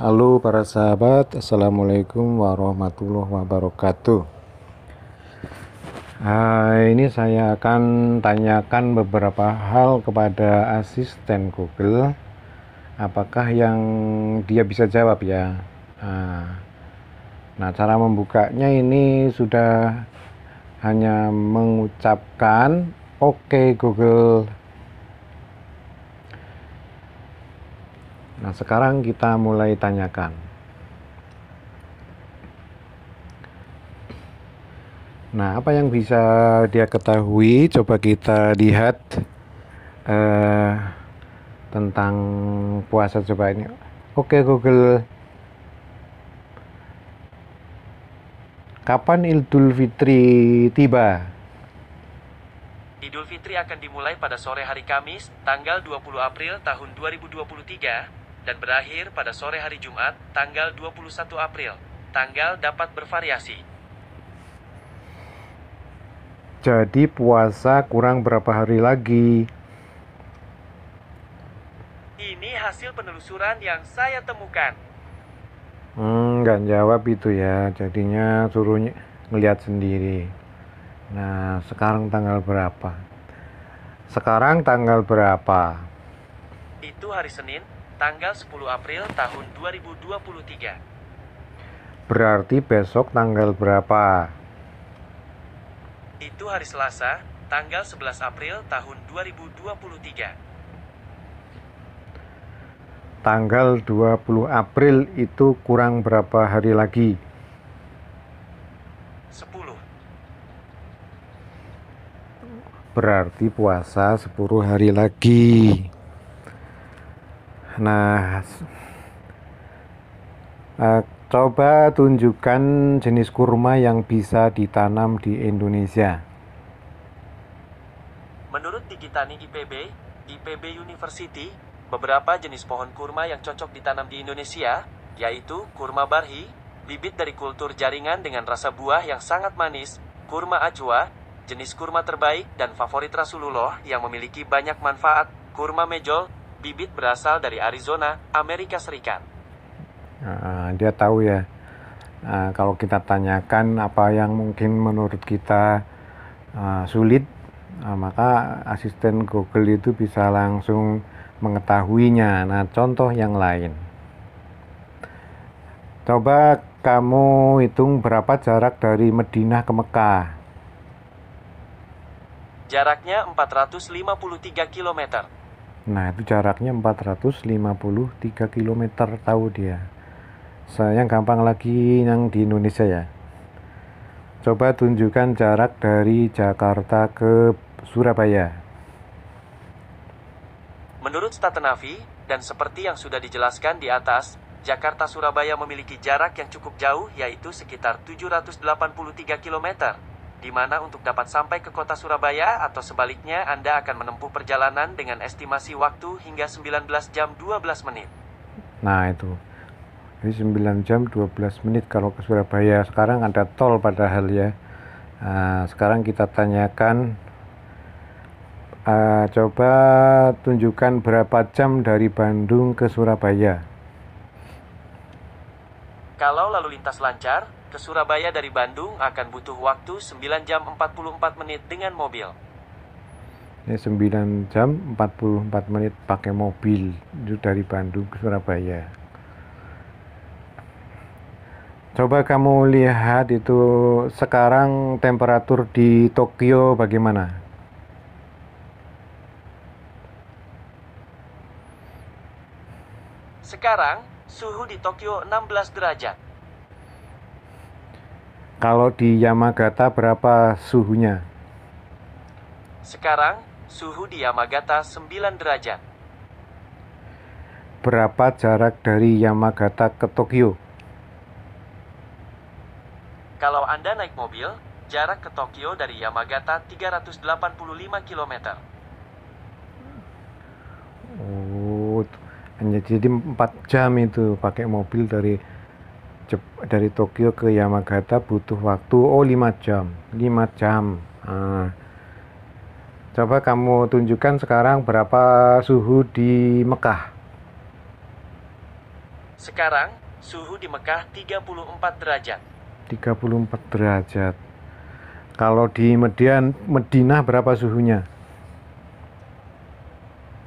Halo para sahabat, Assalamualaikum warahmatullahi wabarakatuh. Nah, ini saya akan tanyakan beberapa hal kepada asisten Google. Apakah yang dia bisa jawab ya? Ah, nah, cara membukanya ini sudah hanya mengucapkan "Oke okay, Google" Nah, sekarang kita mulai tanyakan. Nah, apa yang bisa dia ketahui? Coba kita lihat eh, tentang puasa coba ini. Oke Google. Kapan Idul Fitri tiba? Idul Fitri akan dimulai pada sore hari Kamis, tanggal 20 April tahun 2023 dan berakhir pada sore hari Jumat, tanggal 21 April. Tanggal dapat bervariasi. Jadi puasa kurang berapa hari lagi? Ini hasil penelusuran yang saya temukan. Hmm, nggak jawab itu ya. Jadinya suruh ngelihat sendiri. Nah, sekarang tanggal berapa? Sekarang tanggal berapa? Itu hari Senin, tanggal 10 April tahun 2023. Berarti besok tanggal berapa? Itu hari Selasa, tanggal 11 April tahun 2023. Tanggal 20 April itu kurang berapa hari lagi? 10. Berarti puasa 10 hari lagi. Nah, uh, coba tunjukkan jenis kurma yang bisa ditanam di Indonesia. Menurut Digitani IPB, IPB University, beberapa jenis pohon kurma yang cocok ditanam di Indonesia, yaitu kurma barhi, bibit dari kultur jaringan dengan rasa buah yang sangat manis, kurma ajwa, jenis kurma terbaik dan favorit Rasulullah yang memiliki banyak manfaat, kurma mejol, Bibit berasal dari Arizona, Amerika Serikat. Nah, dia tahu ya. Nah, kalau kita tanyakan apa yang mungkin menurut kita uh, sulit, uh, maka asisten Google itu bisa langsung mengetahuinya. Nah, contoh yang lain. Coba kamu hitung berapa jarak dari Madinah ke Mekah. Jaraknya 453 kilometer. Nah, itu jaraknya 453 km tahu dia. sayang gampang lagi yang di Indonesia ya. Coba tunjukkan jarak dari Jakarta ke Surabaya. Menurut Statenavi, dan seperti yang sudah dijelaskan di atas, Jakarta-Surabaya memiliki jarak yang cukup jauh yaitu sekitar 783 km di mana untuk dapat sampai ke kota Surabaya atau sebaliknya Anda akan menempuh perjalanan dengan estimasi waktu hingga 19 jam 12 menit. Nah, itu. Jadi 9 jam 12 menit kalau ke Surabaya. Sekarang ada tol padahal ya. Nah, sekarang kita tanyakan uh, coba tunjukkan berapa jam dari Bandung ke Surabaya. Kalau lalu lintas lancar, ke Surabaya dari Bandung akan butuh waktu 9 jam 44 menit dengan mobil. Ini 9 jam 44 menit pakai mobil itu dari Bandung ke Surabaya. Coba kamu lihat itu sekarang temperatur di Tokyo bagaimana? Sekarang suhu di Tokyo 16 derajat. Kalau di Yamagata berapa suhunya? Sekarang suhu di Yamagata 9 derajat. Berapa jarak dari Yamagata ke Tokyo? Kalau Anda naik mobil, jarak ke Tokyo dari Yamagata 385 km. Oh, jadi 4 jam itu pakai mobil dari Jep dari Tokyo ke Yamagata butuh waktu oh 5 jam 5 jam nah, coba kamu tunjukkan sekarang berapa suhu di Mekah sekarang suhu di Mekah 34 derajat 34 derajat kalau di Median Medina berapa suhunya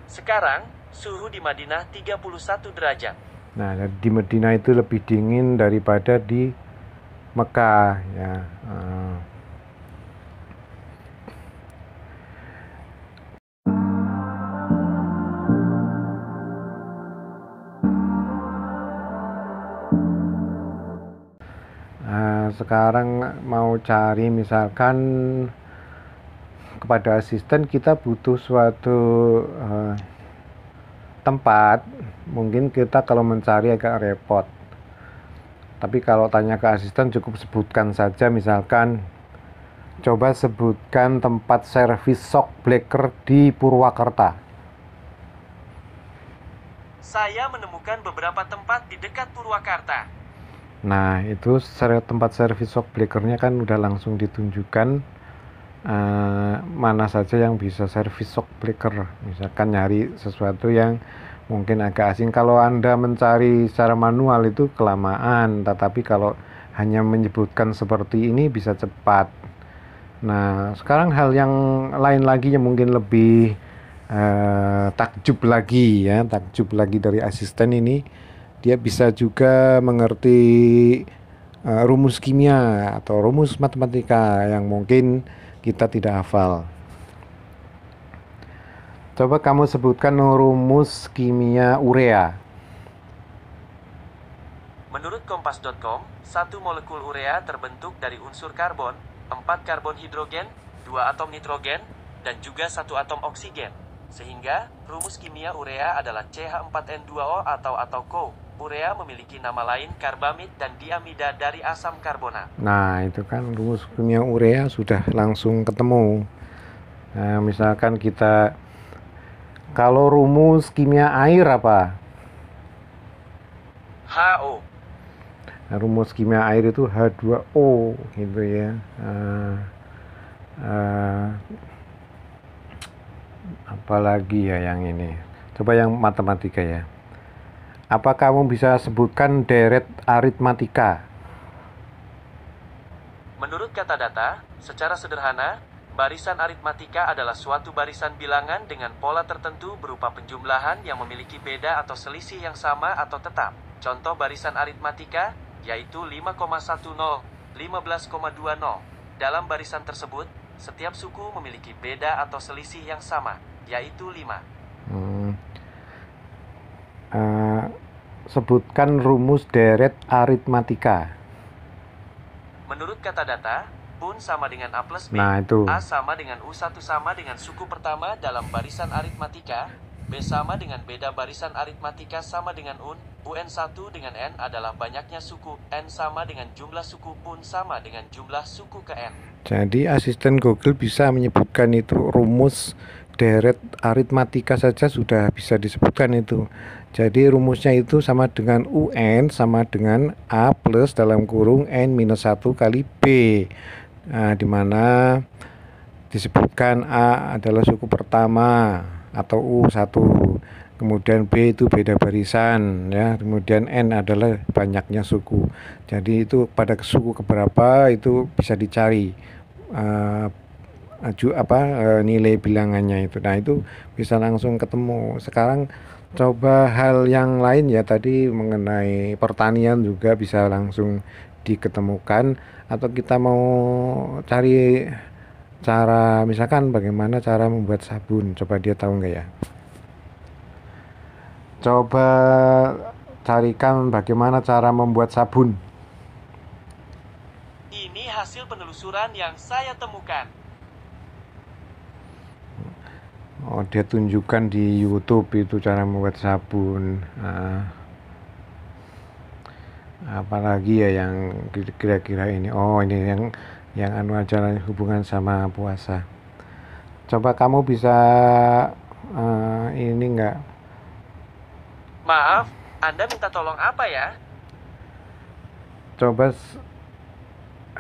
sekarang suhu di Madinah 31 derajat Nah, di Medina itu lebih dingin daripada di Mekah ya. Ah. Ah, sekarang mau cari misalkan kepada asisten kita butuh suatu uh, tempat mungkin kita kalau mencari agak repot tapi kalau tanya ke asisten cukup sebutkan saja misalkan coba sebutkan tempat servis shock breaker di Purwakarta saya menemukan beberapa tempat di dekat Purwakarta nah itu tempat servis shock breakernya kan udah langsung ditunjukkan uh, mana saja yang bisa servis shock breaker misalkan nyari sesuatu yang mungkin agak asing. Kalau Anda mencari secara manual itu kelamaan, tetapi kalau hanya menyebutkan seperti ini bisa cepat. Nah, sekarang hal yang lain lagi yang mungkin lebih eh, takjub lagi ya, takjub lagi dari asisten ini, dia bisa juga mengerti eh, rumus kimia atau rumus matematika yang mungkin kita tidak hafal. Coba kamu sebutkan rumus kimia urea. Menurut kompas.com, satu molekul urea terbentuk dari unsur karbon, empat karbon hidrogen, dua atom nitrogen, dan juga satu atom oksigen. Sehingga, rumus kimia urea adalah CH4N2O atau atau CO. Urea memiliki nama lain karbamid dan diamida dari asam karbona. Nah, itu kan rumus kimia urea sudah langsung ketemu. Nah, misalkan kita kalau rumus kimia air apa? HO. Nah, rumus kimia air itu H2O gitu ya. Uh, eh, uh, eh, apalagi ya yang ini. Coba yang matematika ya. Apa kamu bisa sebutkan deret aritmatika? Menurut kata data, secara sederhana, Barisan aritmatika adalah suatu barisan bilangan dengan pola tertentu berupa penjumlahan yang memiliki beda atau selisih yang sama atau tetap. Contoh barisan aritmatika, yaitu 5,10, 15,20. Dalam barisan tersebut, setiap suku memiliki beda atau selisih yang sama, yaitu 5. Hmm. Uh, sebutkan rumus deret aritmatika. Menurut kata data, pun sama dengan A plus B. Nah, itu. A sama dengan U1 sama dengan suku pertama dalam barisan aritmatika. B sama dengan beda barisan aritmatika sama dengan UN. UN1 dengan N adalah banyaknya suku. N sama dengan jumlah suku pun sama dengan jumlah suku ke N. Jadi asisten Google bisa menyebutkan itu rumus deret aritmatika saja sudah bisa disebutkan itu. Jadi rumusnya itu sama dengan UN sama dengan A plus dalam kurung N minus 1 kali B nah di mana disebutkan A adalah suku pertama atau U1 kemudian B itu beda barisan ya kemudian N adalah banyaknya suku jadi itu pada suku keberapa itu bisa dicari uh, ah, aju apa uh, nilai bilangannya itu nah itu bisa langsung ketemu sekarang coba hal yang lain ya tadi mengenai pertanian juga bisa langsung diketemukan atau kita mau cari cara misalkan bagaimana cara membuat sabun coba dia tahu nggak ya coba carikan bagaimana cara membuat sabun ini hasil penelusuran yang saya temukan oh dia tunjukkan di YouTube itu cara membuat sabun nah apalagi ya yang kira-kira ini oh ini yang yang anu aja hubungan sama puasa coba kamu bisa uh, ini enggak maaf anda minta tolong apa ya coba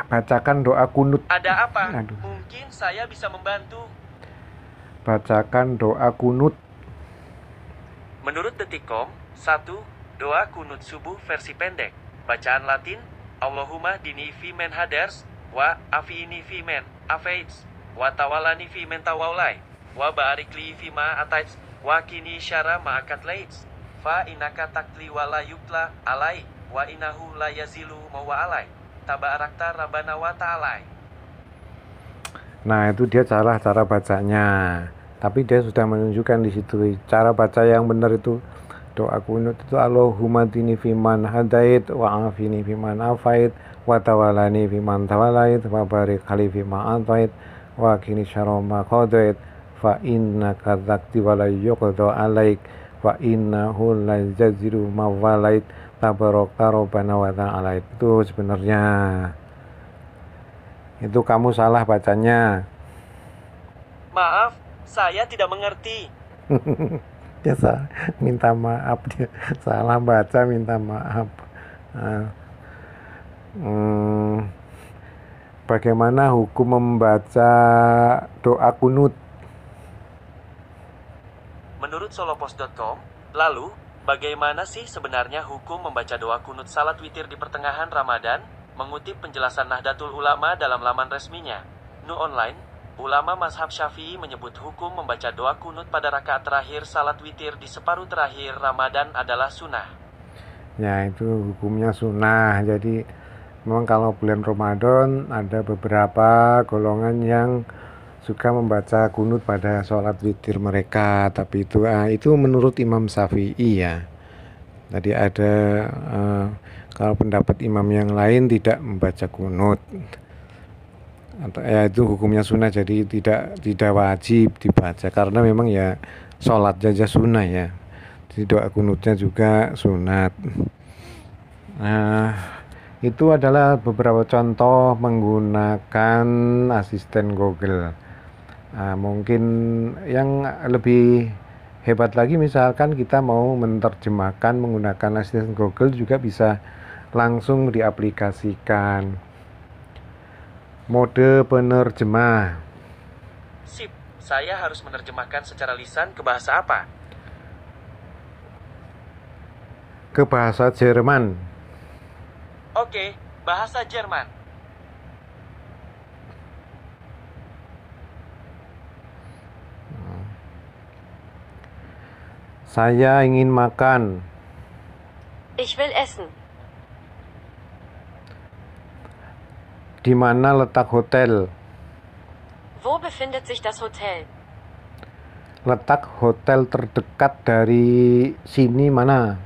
bacakan doa kunut ada apa Aduh. mungkin saya bisa membantu bacakan doa kunut menurut detikom satu doa kunut subuh versi pendek Bacaan Latin, Allahumma dini fi men haders, wa afiini fi men afeits, wa tawalani fi men tawaulai, wa barikli fi ma ataits, wa kini syara ma akatleits, fa inaka takli wa la yukla alai, wa inahu la yazilu mawa alai, tabarakta rabana wa ta'alai. Nah itu dia salah cara bacanya, tapi dia sudah menunjukkan di situ cara baca yang benar itu doa kunut itu Allahumma dini fiman hadait wa afini fiman afait wa tawalani fiman tawalait wa barik hali fima antait wa kini syaroma qadait fa inna kadzakti walai la alaik fa inna hulai jaziru mawalait tabaraka rabbana wa ta'ala itu sebenarnya itu kamu salah bacanya maaf saya tidak mengerti dia salah, minta maaf dia salah baca minta maaf uh, hmm, bagaimana hukum membaca doa kunut menurut solopos.com lalu bagaimana sih sebenarnya hukum membaca doa kunut salat witir di pertengahan Ramadan mengutip penjelasan Nahdlatul Ulama dalam laman resminya Nu Online Ulama mazhab Syafi'i menyebut hukum membaca doa kunut pada rakaat terakhir salat witir di separuh terakhir Ramadan adalah sunnah. Ya itu hukumnya sunnah. Jadi memang kalau bulan Ramadan ada beberapa golongan yang suka membaca kunut pada salat witir mereka. Tapi itu ah, itu menurut Imam Syafi'i ya. Tadi ada eh, kalau pendapat imam yang lain tidak membaca kunut atau ya itu hukumnya sunnah jadi tidak tidak wajib dibaca karena memang ya sholat saja sunnah ya jadi doa kunutnya juga sunat nah itu adalah beberapa contoh menggunakan asisten Google nah, mungkin yang lebih hebat lagi misalkan kita mau menerjemahkan menggunakan asisten Google juga bisa langsung diaplikasikan Mode penerjemah. Sip, saya harus menerjemahkan secara lisan ke bahasa apa? Ke bahasa Jerman. Oke, bahasa Jerman. Saya ingin makan. Ich will essen. Di mana letak hotel? Wo befindet sich das Hotel? Letak hotel terdekat dari sini mana?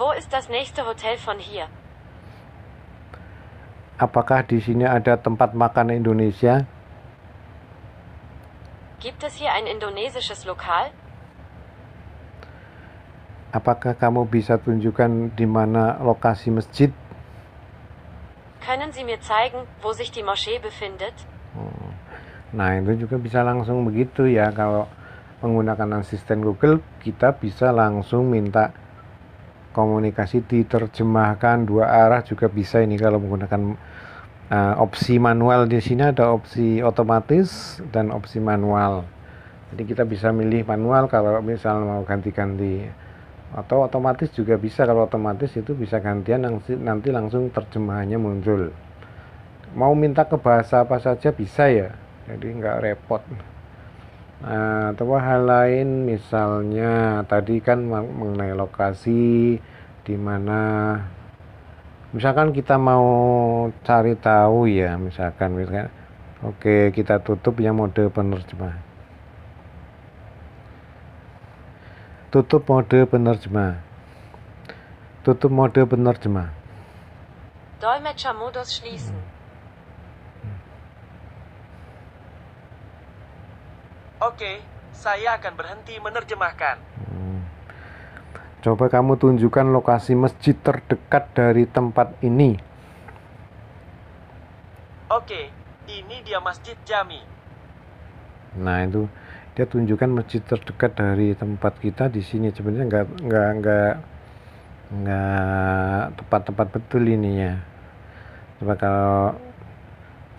Wo ist das nächste Hotel von hier? Apakah di sini ada tempat makan Indonesia? Gibt es hier ein indonesisches Lokal? Apakah kamu bisa tunjukkan di mana lokasi masjid? Können Sie mir zeigen, wo sich die Moschee befindet? Oh. Nah, itu juga bisa langsung begitu ya. Kalau menggunakan asisten Google, kita bisa langsung minta komunikasi diterjemahkan dua arah juga bisa ini kalau menggunakan uh, opsi manual di sini ada opsi otomatis dan opsi manual. Jadi kita bisa milih manual kalau misal mau ganti-ganti atau otomatis juga bisa kalau otomatis itu bisa gantian nanti langsung terjemahannya muncul mau minta ke bahasa apa saja bisa ya jadi nggak repot nah, atau hal lain misalnya tadi kan mengenai lokasi di mana misalkan kita mau cari tahu ya misalkan misalkan oke kita tutup yang mode penerjemah Tutup mode penerjemah. Tutup mode penerjemah. Modus schließen. Oke, saya akan berhenti menerjemahkan. Hmm. Coba kamu tunjukkan lokasi masjid terdekat dari tempat ini. Oke, ini dia Masjid Jami. Nah, itu dia tunjukkan masjid terdekat dari tempat kita di sini sebenarnya nggak nggak nggak nggak tempat-tempat betul ini ya. coba kalau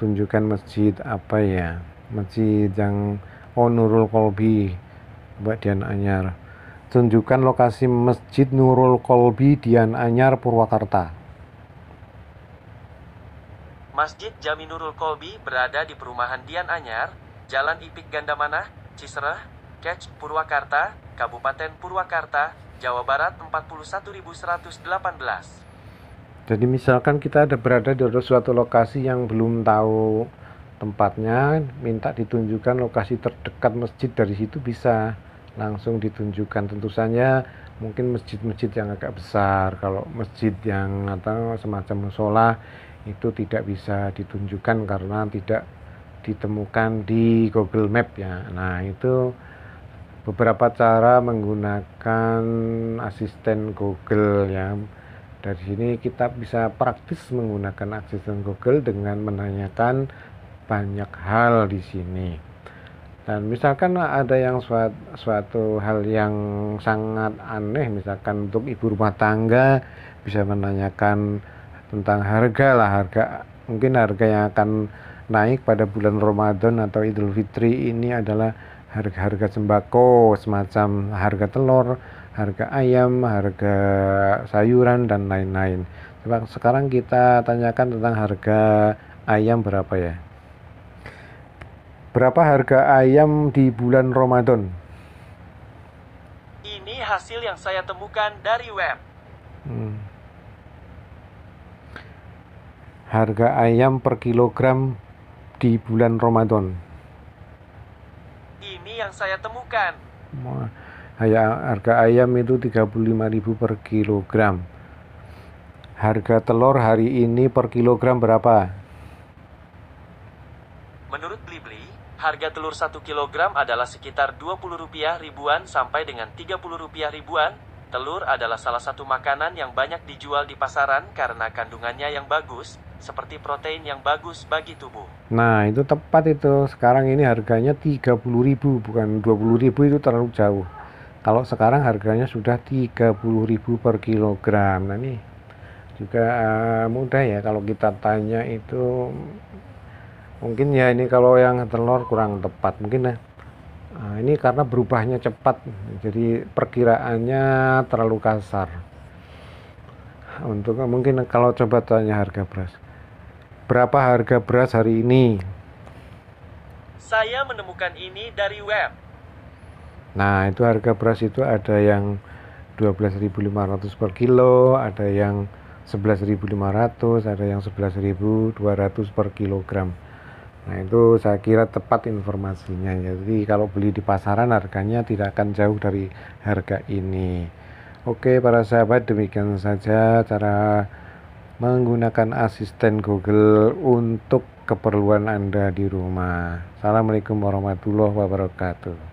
tunjukkan masjid apa ya masjid yang oh Nurul Kolbi Mbak Dian Anyar tunjukkan lokasi masjid Nurul Kolbi Dian Anyar Purwakarta Masjid Jami Nurul Kolbi berada di perumahan Dian Anyar, Jalan Ipik Gandamanah, Cisre, Kec, Purwakarta, Kabupaten Purwakarta, Jawa Barat 41118. Jadi misalkan kita ada berada di suatu lokasi yang belum tahu tempatnya, minta ditunjukkan lokasi terdekat masjid dari situ bisa langsung ditunjukkan. Tentu saja mungkin masjid-masjid yang agak besar, kalau masjid yang atau semacam musola itu tidak bisa ditunjukkan karena tidak ditemukan di Google Map ya. Nah, itu beberapa cara menggunakan asisten Google ya. Dari sini kita bisa praktis menggunakan asisten Google dengan menanyakan banyak hal di sini. Dan misalkan ada yang suatu, suatu hal yang sangat aneh, misalkan untuk ibu rumah tangga bisa menanyakan tentang harga lah, harga mungkin harga yang akan naik pada bulan Ramadan atau Idul Fitri ini adalah harga-harga sembako semacam harga telur, harga ayam, harga sayuran dan lain-lain. Coba sekarang kita tanyakan tentang harga ayam berapa ya? Berapa harga ayam di bulan Ramadan? Ini hasil yang saya temukan dari web. Hmm. Harga ayam per kilogram di bulan Ramadan. Ini yang saya temukan. Harga ayam itu 35.000 per kilogram. Harga telur hari ini per kilogram berapa? Menurut Blibli, harga telur 1 kilogram adalah sekitar Rp20 ribuan sampai dengan Rp30 ribuan. Telur adalah salah satu makanan yang banyak dijual di pasaran karena kandungannya yang bagus, seperti protein yang bagus bagi tubuh. Nah, itu tepat itu. Sekarang ini harganya 30.000 bukan 20.000 itu terlalu jauh. Kalau sekarang harganya sudah 30.000 per kilogram. Nah, ini juga eh, mudah ya kalau kita tanya itu mungkin ya ini kalau yang telur kurang tepat mungkin ya. Nah, ini karena berubahnya cepat, jadi perkiraannya terlalu kasar untuk mungkin kalau coba tanya harga beras Berapa harga beras hari ini? Saya menemukan ini dari web. Nah, itu harga beras itu ada yang 12.500 per kilo, ada yang 11.500, ada yang 11.200 per kilogram. Nah, itu saya kira tepat informasinya. Jadi, kalau beli di pasaran harganya tidak akan jauh dari harga ini. Oke, para sahabat, demikian saja cara menggunakan asisten Google untuk keperluan Anda di rumah. Assalamualaikum warahmatullahi wabarakatuh.